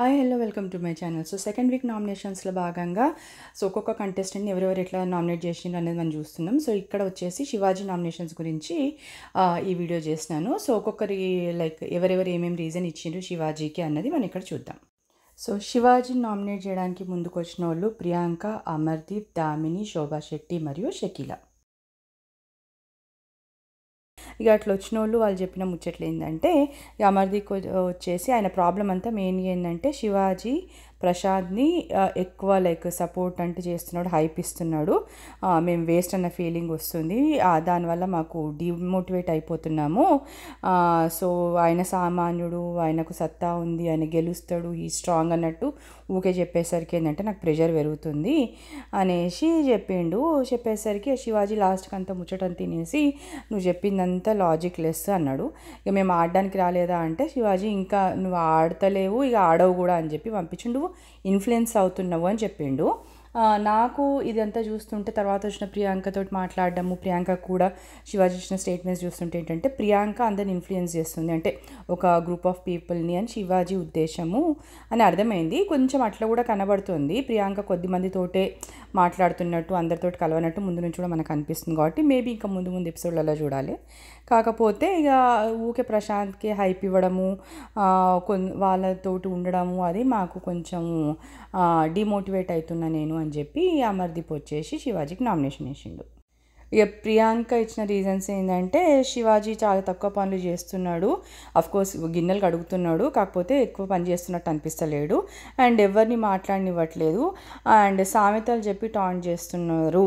hi hello welcome to my channel so second week నామినేషన్స్లో భాగంగా so ఒక్కొక్క కంటెస్టెంట్ని ఎవరెవరు ఎట్లా నామినేట్ చేసిండ్రు అనేది మనం చూస్తున్నాం సో ఇక్కడ వచ్చేసి శివాజీ నామినేషన్స్ గురించి ఈ వీడియో చేసినాను సో ఒక్కొక్కరి లైక్ ఎవరెవరు ఏమేమి రీజన్ ఇచ్చిండ్రు శివాజీకి అన్నది మనం ఇక్కడ చూద్దాం సో శివాజీ నామినేట్ చేయడానికి ముందుకు వచ్చిన వాళ్ళు ప్రియాంక అమర్దీప్ దామిని శోభా శెట్టి మరియు షకీలా ఇక అట్లా వచ్చిన వాళ్ళు వాళ్ళు చెప్పిన ముచ్చట్లు ఏంటంటే అమర్దీక్ వచ్చేసి ఆయన ప్రాబ్లం అంతా మెయిన్గా ఏంటంటే శివాజీ ప్రశాంత్ని ఎక్కువ లైక్ సపోర్ట్ అంటే చేస్తున్నాడు హైప్ ఇస్తున్నాడు మేము వేస్ట్ అన్న ఫీలింగ్ వస్తుంది దానివల్ల మాకు డిమోటివేట్ అయిపోతున్నాము సో ఆయన సామాన్యుడు ఆయనకు సత్తా ఉంది ఆయన గెలుస్తాడు ఈ స్ట్రాంగ్ అన్నట్టు ఊకే చెప్పేసరికి ఏంటంటే నాకు ప్రెషర్ పెరుగుతుంది అనేసి చెప్పిండు చెప్పేసరికి శివాజీ లాస్ట్కి అంతా ముచ్చటం తినేసి నువ్వు చెప్పిందంతా లాజిక్ లెస్ అన్నాడు ఇక మేము ఆడడానికి రాలేదా అంటే శివాజీ ఇంకా నువ్వు ఆడతలేవు ఇక ఆడవు కూడా అని చెప్పి పంపించిండు ఇన్ఫ్లుయెన్స్ అవుతున్నావు అని చెప్పిండు నాకు ఇదంతా చూస్తుంటే తర్వాత వచ్చిన ప్రియాంకతో మాట్లాడడము ప్రియాంక కూడా శివాజీ ఇచ్చిన స్టేట్మెంట్స్ చూస్తుంటే ఏంటంటే ప్రియాంక అందరిని ఇన్ఫ్లుయెన్స్ చేస్తుంది అంటే ఒక గ్రూప్ ఆఫ్ పీపుల్ని అని శివాజీ ఉద్దేశము అని అర్థమైంది కొంచెం అట్లా కూడా కనబడుతుంది ప్రియాంక కొద్దిమందితోటే మాట్లాడుతున్నట్టు అందరితో కలవనట్టు ముందు నుంచి కూడా మనకు అనిపిస్తుంది కాబట్టి మేబీ ఇంకా ముందు ముందు ఎపిసోడ్లలో చూడాలి కాకపోతే ఇక ఊకే ప్రశాంత్కి హైప్ ఇవ్వడము వాళ్ళతోటి ఉండడము అది మాకు కొంచెం డిమోటివేట్ అవుతున్నా నేను అని చెప్పి అమర్దీప్ వచ్చేసి శివాజీకి నామినేషన్ వేసిండు ఇక ప్రియాంక ఇచ్చిన రీజన్స్ ఏంటంటే శివాజీ చాలా తక్కువ పనులు చేస్తున్నాడు కోర్స్ గిన్నెలు కడుగుతున్నాడు కాకపోతే ఎక్కువ పని చేస్తున్నట్టు అనిపిస్తలేడు అండ్ ఎవరిని మాట్లాడినివ్వట్లేదు అండ్ సామెతలు చెప్పి టాన్ చేస్తున్నారు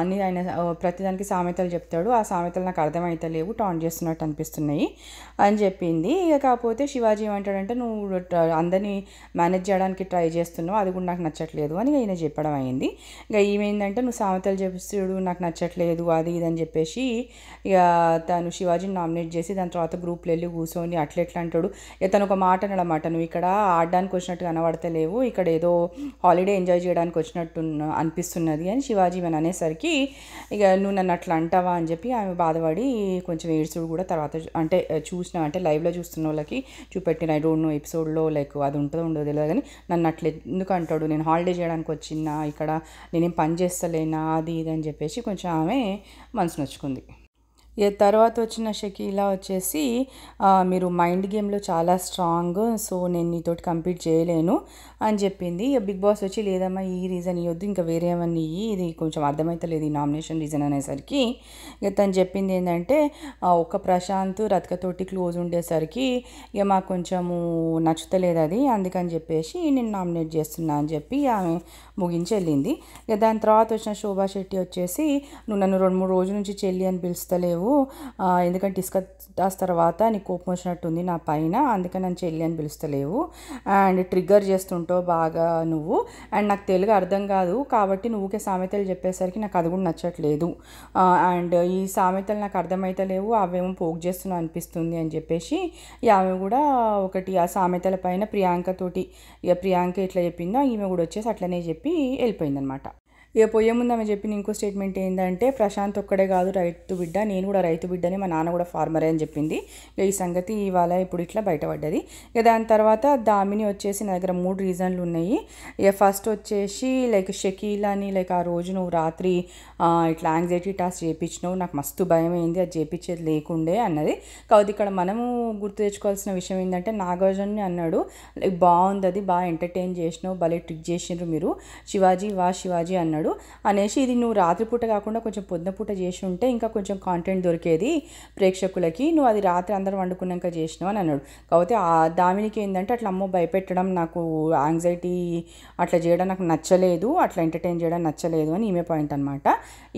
అని ఆయన ప్రతిదానికి సామెతలు చెప్తాడు ఆ సామెతలు నాకు లేవు టాన్ చేస్తున్నట్టు అనిపిస్తున్నాయి అని చెప్పింది ఇక కాకపోతే శివాజీ ఏమంటాడంటే నువ్వు అందరినీ మేనేజ్ చేయడానికి ట్రై చేస్తున్నావు అది కూడా నాకు నచ్చట్లేదు అని ఈయన చెప్పడం అయింది ఇక ఈమెందంటే నువ్వు సామెతలు చెప్తుడు నాకు నచ్చ నచ్చట్లేదు అది ఇది అని చెప్పేసి ఇక తను శివాజీని నామినేట్ చేసి దాని తర్వాత గ్రూప్లో వెళ్ళి కూర్చొని అట్లెట్లా అంటాడు తను ఒక మాట అనమాట నువ్వు ఇక్కడ ఆడడానికి వచ్చినట్టు కనబడతలేవు ఇక్కడ ఏదో హాలిడే ఎంజాయ్ చేయడానికి వచ్చినట్టు అనిపిస్తున్నది అని శివాజీ మన అనేసరికి ఇక నువ్వు నన్ను అట్లా అంటావా అని చెప్పి ఆమె బాధపడి కొంచెం ఏడ్చుడు కూడా తర్వాత అంటే చూసిన అంటే లైవ్లో చూస్తున్న వాళ్ళకి చూపెట్టిన ఐ డోంట్ నో ఎపిసోడ్లో లైక్ అది ఉంటుందో ఉండదు తెలియదు కానీ నన్ను అట్లా ఎందుకు అంటాడు నేను హాలిడే చేయడానికి వచ్చినా ఇక్కడ నేనేం పని చేస్తలేనా అది ఇది అని చెప్పేసి కొంచెం ఆమె మనసు నొచ్చుకుంది తర్వాత వచ్చిన షకీలా వచ్చేసి మీరు మైండ్ గేమ్లో చాలా స్ట్రాంగ్ సో నేను నీతోటి కంప్లీట్ చేయలేను అని చెప్పింది బిగ్ బాస్ వచ్చి లేదమ్మా ఈ రీజన్ ఇవ్వద్దు ఇంకా వేరే ఏమన్నా ఇవి ఇది కొంచెం అర్థమవుతలేదు ఈ నామినేషన్ రీజన్ అనేసరికి ఇక తను చెప్పింది ఏంటంటే ఒక ప్రశాంత్ రథకతోటి క్లోజ్ ఉండేసరికి ఇక మాకు కొంచెము నచ్చుతలేదు అది అందుకని చెప్పేసి నేను నామినేట్ చేస్తున్నా అని చెప్పి ఆమె ముగించి వెళ్ళింది ఇక దాని తర్వాత వచ్చిన శోభా శెట్టి వచ్చేసి నువ్వు నన్ను రెండు మూడు రోజుల నుంచి చెల్లి అని పిలుస్తలేవు నువ్వు ఎందుకంటే డిస్కస్ తర్వాత నీకు కోపం వచ్చినట్టుంది నా పైన అందుకని నన్ను చెల్లి అని పిలుస్తలేవు అండ్ ట్రిగ్గర్ చేస్తుంటావు బాగా నువ్వు అండ్ నాకు తెలుగు అర్థం కాదు కాబట్టి నువ్వుకే సామెతలు చెప్పేసరికి నాకు అది కూడా నచ్చట్లేదు అండ్ ఈ సామెతలు నాకు అర్థమైతలేవు అవేమో పోగు చేస్తున్నా అనిపిస్తుంది అని చెప్పేసి ఆమె కూడా ఒకటి ఆ సామెతల పైన ప్రియాంకతోటి ఇక ప్రియాంక ఇట్లా చెప్పిందో ఈమె కూడా వచ్చేసి అట్లనే చెప్పి వెళ్ళిపోయిందనమాట ఇక పోయే ముందు ఆమె చెప్పిన ఇంకో స్టేట్మెంట్ ఏంటంటే ప్రశాంత్ ఒక్కడే కాదు రైతు బిడ్డ నేను కూడా రైతు బిడ్డని మా నాన్న కూడా ఫార్మరే అని చెప్పింది ఇక ఈ సంగతి ఇవాళ ఇప్పుడు ఇట్లా బయటపడ్డది ఇక దాని తర్వాత దామిని వచ్చేసి నా దగ్గర మూడు రీజన్లు ఉన్నాయి ఇక ఫస్ట్ వచ్చేసి లైక్ షకీల్ అని లైక్ ఆ రోజు నువ్వు రాత్రి ఇట్లా యాంగ్జైటీ టాస్క్ చేయించినావు నాకు మస్తు భయం అయింది అది చేయించేది లేకుండే అన్నది కాబట్టి ఇక్కడ మనము గుర్తు తెచ్చుకోవాల్సిన విషయం ఏంటంటే నాగార్జున్ అన్నాడు లైక్ బాగుంది అది బాగా ఎంటర్టైన్ చేసినావు భలే ట్రిక్ చేసినారు మీరు శివాజీ వా శివాజీ అన్నాడు అన్నాడు అనేసి ఇది నువ్వు రాత్రిపూట కాకుండా కొంచెం పొద్దుపూట చేసి ఉంటే ఇంకా కొంచెం కాంటెంట్ దొరికేది ప్రేక్షకులకి నువ్వు అది రాత్రి అందరు వండుకున్నాక చేసినావు అని అన్నాడు కాకపోతే ఆ దామినికి ఏంటంటే అట్లా అమ్మో భయపెట్టడం నాకు యాంగ్జైటీ అట్లా చేయడం నాకు నచ్చలేదు అట్లా ఎంటర్టైన్ చేయడం నచ్చలేదు అని ఈమె పాయింట్ అనమాట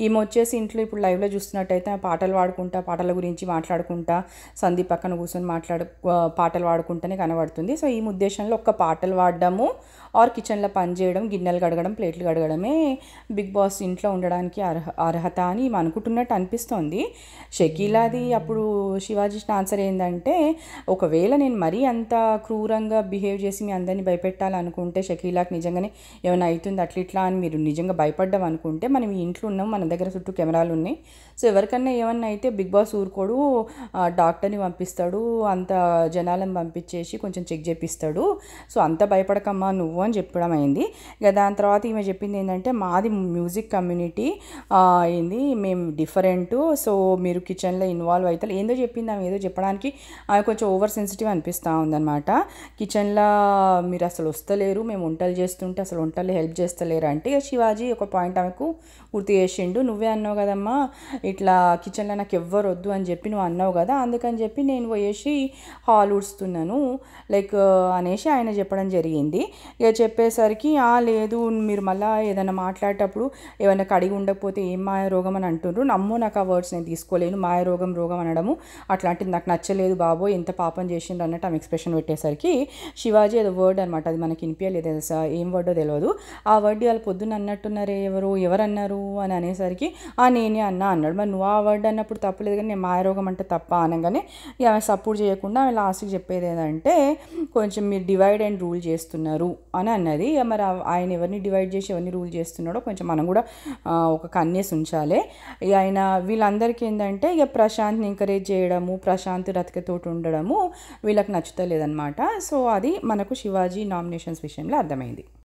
ఈమె వచ్చేసి ఇంట్లో ఇప్పుడు లైవ్లో చూస్తున్నట్టయితే పాటలు పాడుకుంటా పాటల గురించి మాట్లాడుకుంటా సందీప్ పక్కన కూర్చొని మాట్లాడు పాటలు పాడుకుంటేనే కనబడుతుంది సో ఈ ఉద్దేశంలో ఒక్క పాటలు పాడడము ఆర్ కిచెన్లో పని చేయడం గిన్నెలు కడగడం ప్లేట్లు కడగడమే బిగ్ బాస్ ఇంట్లో ఉండడానికి అర్హ అర్హత అని అనుకుంటున్నట్టు అనిపిస్తోంది షకీలాది అప్పుడు శివాజీ ఆన్సర్ ఏంటంటే ఒకవేళ నేను మరీ అంత క్రూరంగా బిహేవ్ చేసి మీ అందరినీ భయపెట్టాలనుకుంటే షకీలాకి నిజంగానే ఏమైనా అవుతుంది అట్లా ఇట్లా అని మీరు నిజంగా భయపడ్డాం అనుకుంటే మనం ఇంట్లో ఉన్నాం మన దగ్గర చుట్టూ కెమెరాలు ఉన్నాయి సో ఎవరికన్నా ఏమన్నా అయితే బిగ్ బాస్ ఊరుకోడు డాక్టర్ని పంపిస్తాడు అంత జనాలను పంపించేసి కొంచెం చెక్ చేపిస్తాడు సో అంత భయపడకమ్మా నువ్వు అని చెప్పడం అయింది ఇక దాని తర్వాత ఈమె చెప్పింది ఏంటంటే మా మాది మ్యూజిక్ కమ్యూనిటీ ఏంది మేము డిఫరెంట్ సో మీరు కిచెన్లో ఇన్వాల్వ్ అవుతారు ఏందో చెప్పింది ఆమె ఏదో చెప్పడానికి ఆమె కొంచెం ఓవర్ సెన్సిటివ్ అనిపిస్తూ ఉందన్నమాట కిచెన్లో మీరు అసలు వస్తలేరు మేము వంటలు చేస్తుంటే అసలు వంటలు హెల్ప్ చేస్తలేరు అంటే శివాజీ ఒక పాయింట్ ఆమెకు గుర్తు చేసిండు నువ్వే అన్నావు కదమ్మా ఇట్లా కిచెన్లో నాకు ఎవ్వరు వద్దు అని చెప్పి నువ్వు అన్నావు కదా అందుకని చెప్పి నేను పోయేసి హాల్ ఉడుస్తున్నాను లైక్ అనేసి ఆయన చెప్పడం జరిగింది ఇక చెప్పేసరికి లేదు మీరు మళ్ళీ ఏదైనా మాట్లాడి మాట్లాడేటప్పుడు ఏమైనా కడిగి ఉండకపోతే ఏం మాయ రోగం అని అంటుండ్రు నమ్మో నాకు ఆ వర్డ్స్ నేను తీసుకోలేను మాయ రోగం రోగం అనడము అట్లాంటిది నాకు నచ్చలేదు బాబో ఎంత పాపం చేసిండ్రు అన్నట్టు ఆమె ఎక్స్ప్రెషన్ పెట్టేసరికి శివాజీ అది వర్డ్ అనమాట అది మనకి వినిపించలేదు తెలుసా ఏం వర్డో తెలియదు ఆ వర్డ్ వాళ్ళు పొద్దున్న అన్నట్టున్నారే ఎవరు ఎవరన్నారు అని అనేసరికి ఆ నేనే అన్నా అన్నాడు మరి నువ్వు ఆ వర్డ్ అన్నప్పుడు తప్పలేదు కానీ నేను మాయ రోగం అంటే తప్ప అనగానే ఆమె సపోర్ట్ చేయకుండా ఆమె లాస్ట్కి చెప్పేది ఏంటంటే కొంచెం మీరు డివైడ్ అండ్ రూల్ చేస్తున్నారు అని అన్నది మరి ఆయన ఎవరిని డివైడ్ చేసి ఎవరిని రూల్ చేస్తున్నాడో కొంచెం మనం కూడా ఒక కన్నేస్ ఉంచాలి ఇక ఆయన వీళ్ళందరికీ ఏంటంటే ఇక ప్రశాంత్ని ఎంకరేజ్ చేయడము ప్రశాంత్ రతికతోటి ఉండడము వీళ్ళకి నచ్చుతలేదనమాట సో అది మనకు శివాజీ నామినేషన్స్ విషయంలో అర్థమైంది